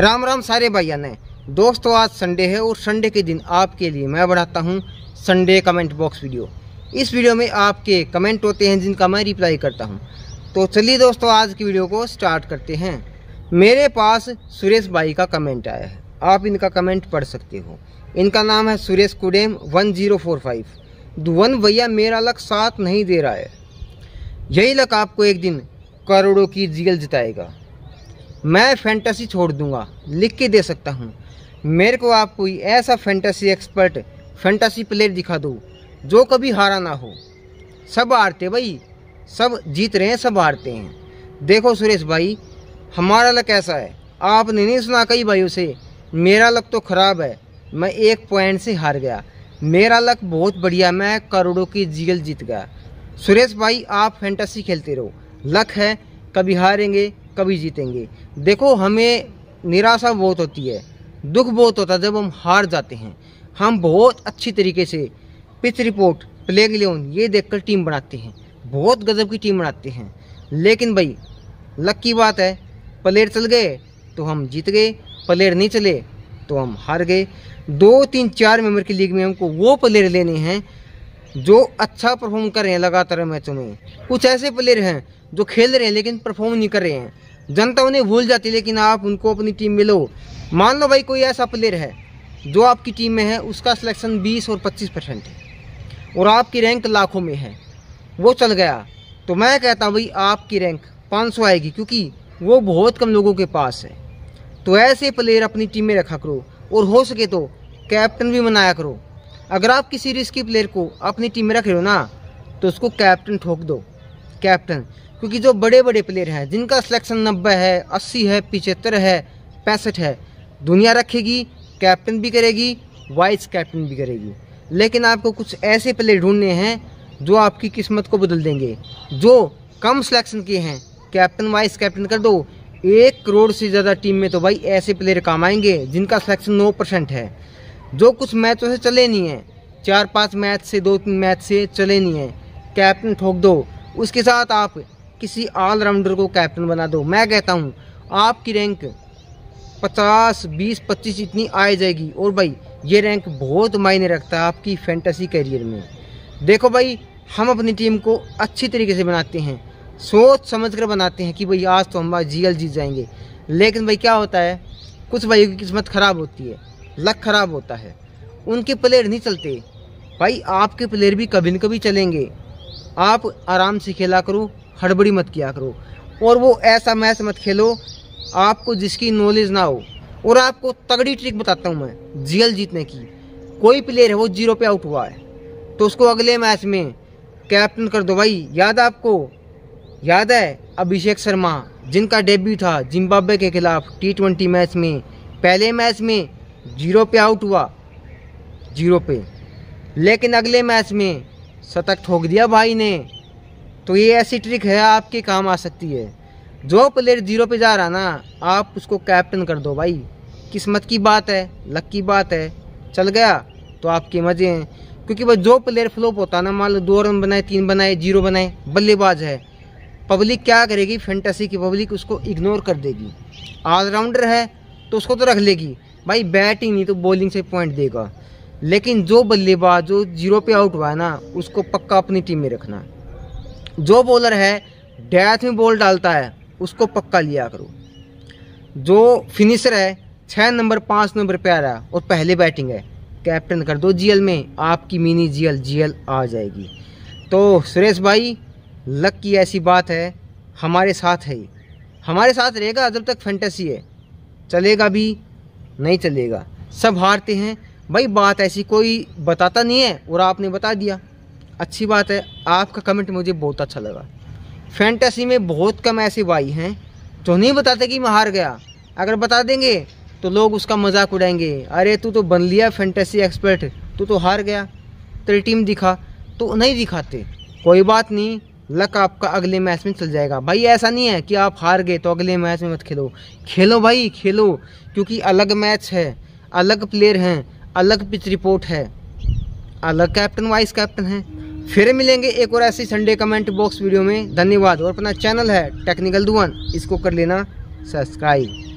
राम राम सारे भैया ने दोस्तों आज संडे है और संडे के दिन आपके लिए मैं बढ़ाता हूँ संडे कमेंट बॉक्स वीडियो इस वीडियो में आपके कमेंट होते हैं जिनका मैं रिप्लाई करता हूँ तो चलिए दोस्तों आज की वीडियो को स्टार्ट करते हैं मेरे पास सुरेश भाई का कमेंट आया है आप इनका कमेंट पढ़ सकते हो इनका नाम है Suresh Kudem one zero four five धुवन भैया मेरा लक साथ नहीं दे रहा है यही लक आपको एक दिन करोड़ों की जील जिताएगा मैं फैंटेसी छोड़ दूंगा लिख के दे सकता हूँ मेरे को आप कोई ऐसा फैंटेसी एक्सपर्ट फैंटेसी प्लेयर दिखा दो जो कभी हारा ना हो सब हारते भाई सब जीत रहे हैं सब हारते हैं देखो सुरेश भाई हमारा लक ऐसा है आपने नहीं सुना कई भाइयों से मेरा लक तो ख़राब है मैं एक पॉइंट से हार गया मेरा लक बहुत बढ़िया मैं करोड़ों की जील जीत गया सुरेश भाई आप फैंटेसी खेलते रहो लक है कभी हारेंगे कभी जीतेंगे देखो हमें निराशा बहुत होती है दुख बहुत होता है जब हम हार जाते हैं हम बहुत अच्छी तरीके से पिच रिपोर्ट प्लेग लेन ये देखकर टीम बनाते हैं बहुत गजब की टीम बनाते हैं लेकिन भाई लक की बात है प्लेयर चल गए तो हम जीत गए प्लेयर नहीं चले तो हम हार गए दो तीन चार मेंबर की लीग में हमको वो प्लेयर लेने हैं जो अच्छा परफॉर्म कर रहे हैं लगातार मैचों में कुछ ऐसे प्लेयर हैं जो खेल रहे हैं लेकिन परफॉर्म नहीं कर रहे हैं जनता उन्हें भूल जाती है लेकिन आप उनको अपनी टीम में लो मान लो भाई कोई ऐसा प्लेयर है जो आपकी टीम में है उसका सिलेक्शन 20 और 25 परसेंट है और आपकी रैंक लाखों में है वो चल गया तो मैं कहता हूँ भाई आपकी रैंक 500 आएगी क्योंकि वो बहुत कम लोगों के पास है तो ऐसे प्लेयर अपनी टीम में रखा करो और हो सके तो कैप्टन भी बनाया करो अगर आप किसी रिस्की प्लेयर को अपनी टीम में रख रहे हो ना तो उसको कैप्टन ठोक दो कैप्टन क्योंकि जो बड़े बड़े प्लेयर हैं जिनका सिलेक्शन नब्बे है अस्सी है पिचहत्तर है पैंसठ है दुनिया रखेगी कैप्टन भी करेगी वाइस कैप्टन भी करेगी लेकिन आपको कुछ ऐसे प्लेयर ढूंढने हैं जो आपकी किस्मत को बदल देंगे जो कम सिलेक्शन के हैं कैप्टन वाइस कैप्टन कर दो एक करोड़ से ज़्यादा टीम में तो भाई ऐसे प्लेयर काम आएंगे जिनका सिलेक्शन नौ परसेंट है जो कुछ मैचों से चले नहीं हैं चार पांच मैच से दो तीन मैच से चले नहीं हैं कैप्टन ठोक दो उसके साथ आप किसी ऑलराउंडर को कैप्टन बना दो मैं कहता हूँ आपकी रैंक पचास बीस पच्चीस इतनी आ जाएगी और भाई ये रैंक बहुत मायने रखता है आपकी फैंटेसी करियर में देखो भाई हम अपनी टीम को अच्छी तरीके से बनाते हैं सोच समझ कर बनाते हैं कि भाई आज तो हम जी एल जीत जाएंगे लेकिन भाई क्या होता है कुछ भाई की किस्मत ख़राब होती है लक खराब होता है उनके प्लेयर नहीं चलते भाई आपके प्लेयर भी कभी न कभी चलेंगे आप आराम से खेला करो हड़बड़ी मत किया करो और वो ऐसा मैच मत खेलो आपको जिसकी नॉलेज ना हो और आपको तगड़ी ट्रिक बताता हूँ मैं जीएल जीतने की कोई प्लेयर है वो जीरो पे आउट हुआ है तो उसको अगले मैच में कैप्टन कर दो भाई याद आपको याद है अभिषेक शर्मा जिनका डेब्यू था जिम्बाब्वे के खिलाफ टी ट्वेंटी मैच में पहले मैच में जीरो पे आउट हुआ जीरो पे लेकिन अगले मैच में शतक ठोक दिया भाई ने तो ये ऐसी ट्रिक है आपके काम आ सकती है जो प्लेयर जीरो पे जा रहा ना आप उसको कैप्टन कर दो भाई किस्मत की बात है लक की बात है चल गया तो आपके मज़े हैं क्योंकि भाई जो प्लेयर फ्लोप होता ना मान लो दो रन बनाए तीन बनाए जीरो बनाए बल्लेबाज है पब्लिक क्या करेगी फेंटासी की पब्लिक उसको इग्नोर कर देगी ऑलराउंडर है तो उसको तो रख लेगी भाई बैटिंग नहीं तो बॉलिंग से पॉइंट देगा लेकिन जो बल्लेबाज जो जीरो पे आउट हुआ है ना उसको पक्का अपनी टीम में रखना जो बॉलर है डैथ में बॉल डालता है उसको पक्का लिया करो जो फिनिशर है छः नंबर पाँच नंबर पे आ रहा और पहले बैटिंग है कैप्टन कर दो जीएल में आपकी मिनी जीएल जीएल आ जाएगी तो सुरेश भाई लक की ऐसी बात है हमारे साथ है हमारे साथ रहेगा जब तक फैंटेसी है चलेगा भी नहीं चलेगा सब हारते हैं भाई बात ऐसी कोई बताता नहीं है और आपने बता दिया अच्छी बात है आपका कमेंट मुझे बहुत अच्छा लगा फैंटेसी में बहुत कम ऐसे भाई हैं जो नहीं बताते कि मैं हार गया अगर बता देंगे तो लोग उसका मजाक उड़ाएंगे अरे तू तो बन लिया फैंटेसी एक्सपर्ट तू तो हार गया तेरी टीम दिखा तो नहीं दिखाते कोई बात नहीं लक आपका अगले मैच में चल जाएगा भाई ऐसा नहीं है कि आप हार गए तो अगले मैच में मत खेलो खेलो भाई खेलो क्योंकि अलग मैच है अलग प्लेयर हैं अलग पिच रिपोर्ट है अलग कैप्टन वाइस कैप्टन है फिर मिलेंगे एक और ऐसी संडे कमेंट बॉक्स वीडियो में धन्यवाद और अपना चैनल है टेक्निकल दुवन इसको कर लेना सब्सक्राइब